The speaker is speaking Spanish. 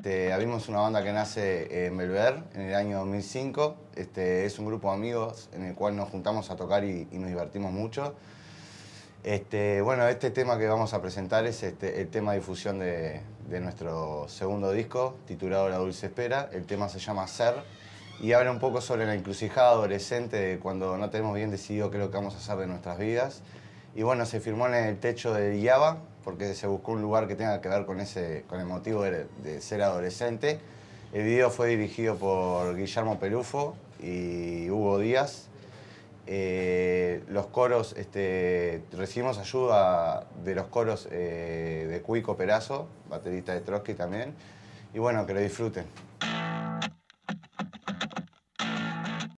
Este, abrimos una banda que nace en Belver en el año 2005. Este, es un grupo de amigos en el cual nos juntamos a tocar y, nos divertimos mucho. Este, este, tema que vamos a presentar es este, el tema de difusión de, nuestro segundo disco, titulado La Dulce Espera. El tema se llama Ser y habla un poco sobre la encrucijada adolescente de cuando no tenemos bien decidido qué es lo que vamos a hacer de nuestras vidas. Y bueno, se firmó en el techo de Guiaba, porque se buscó un lugar que tenga que ver con, ese, con el motivo de, ser adolescente. El video fue dirigido por Guillermo Pelufo y Hugo Díaz. Eh, los coros, este, recibimos ayuda de los coros eh, de Cuico Perazo, baterista de Trotsky también. Y bueno, que lo disfruten.